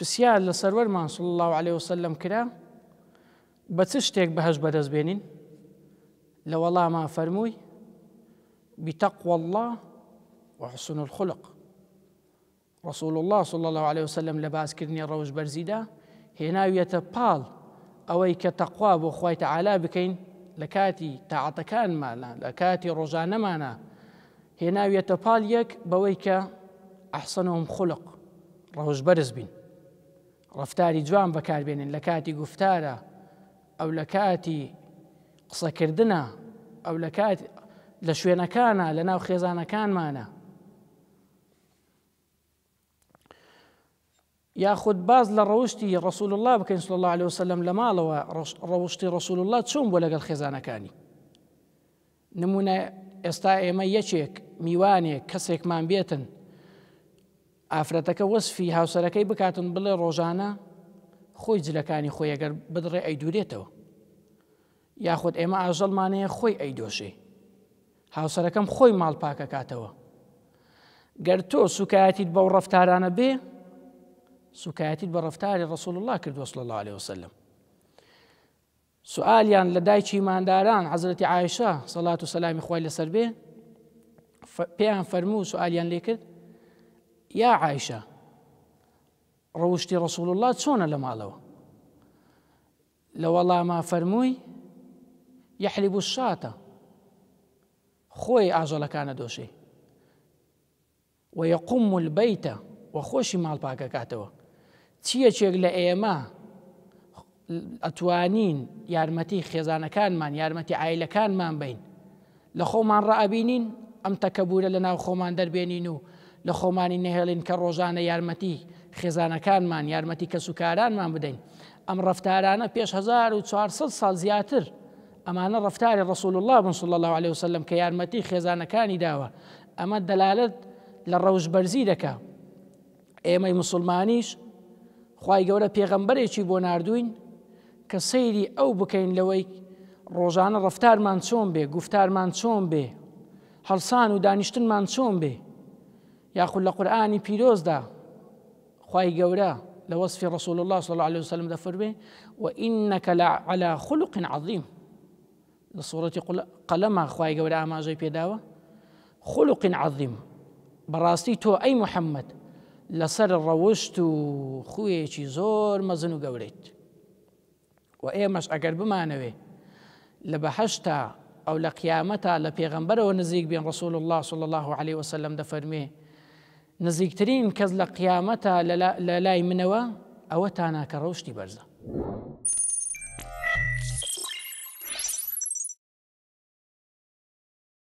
بسيار لسرور ما صلى الله عليه وسلم كلام بتشتك بهج بدز بينين لو الله ما فرموي بتقوى الله وحسن الخلق رسول الله صلى الله عليه وسلم لباس كرني الروج برزيدا هنا يتبال أو أي كتقوى بۆ خی بكين لكاتي لە كان تاعاتەکانمانە لە کاتی ڕۆژانەمانە هێناویەتە پاڵ یەک بەوەی کە ئەحسنەوەم خولق ڕەوش بەرز ڕفتاری جوان بەکاربێنن لە کاتی گفتارە ئەو لە کاتی قسەکردە ئەو لە کات لە شوێنەکانە لە ناو خێزانەکانمانە یاخود باز لە ڕەوشتی ڕسول الله بکەین سڵ الله عليه وسلم لە ماڵەوە ڕەوشتی ڕسول الله چۆن بۆ لەگەڵ خێزانەکانی نمونە ئێستا ئێمە یەکێک میوانێک کەسێکمان بێتن ئافرەتەکە وەسفی هاوسەرەکەی بکاتن بڵێ ڕۆژانە خۆی جلەکانی خۆی ئەگەر بدڕێ ئەیدورێتەوە یاخود ئێمە ئاژەڵمانەیە خۆی ئەیدۆشێ هاوسەرەکەم خۆی ماڵپاکە کاتەوە گەر تۆ سوکایەتیت بەو ڕفتارانە بێ سوکایەتیت بە ڕفتاری ڕسول الله کردوە صل الله عليه وسلم سوالیان لە دایکی مانداران حەزرەتی عیشە سەڵات و سەسلامی خۆی لەسەر بێ پێیان فەرموو سوالیان لێ کرد يا عائشة روشتي رسول الله چۆنە لە ماڵەوە لە وەڵاما فەرمووی یحلیب شاتە خۆی ئاژەلەکانە دۆشەی و یقوم البەیتە و خۆشی ماڵپاکە کاتەوە چیەکێک لە ئێمە ئەتوانین یارمەتی خێزانەکانمان یارمەتی ئایلەکانمان بین لە خۆمان ڕائبینین ئەم تەکەبورە لە ناو خۆمان دەربێنین و لە خۆمانی نهێڵین کە ڕۆژانە یارمەتی خێزانەکانمان یارمەتی کە سوکارانمان بدەین ئەم ڕفتارانە پێش 1400 سال زیاتر ئەمانە ڕفتاری ڕسول الله بن صل الله عليه وسلم کە یارمەتی خێزانەکانی داوە ئەمە دەلالت لە ڕەوژبەرزی دەکا ئێمەی مسلمانیش خی گەورە پێغەمبەرێکی بۆ نردوین کە سەیری ئەو بکەین لەوەی ڕۆژانە ڕفتارمان چۆن بێ گفتارمان چۆن بێ هەڵسان و دانیشتنمان چۆن بێ یاخود لە قورآانی پیرۆزدا خی گەورە لە وەصفی رسول الله صلى الله عليه وسلم دا فرمي وإنك على خلق عظيم لصورة قلمة خواهي قولا ما جاي بيداوة خلق عظيم براستي أي محمد لسر روشت خويتي زور مزنو وإيه مش أقرب ما نوي لبحشتا أو لقيامتا لبيغمبر ونزيق بين رسول الله صلى الله عليه وسلم دفرميه نزیکترین کەس لە قیامەتە لە لای منەوە ئەوە تاناکە بەرزە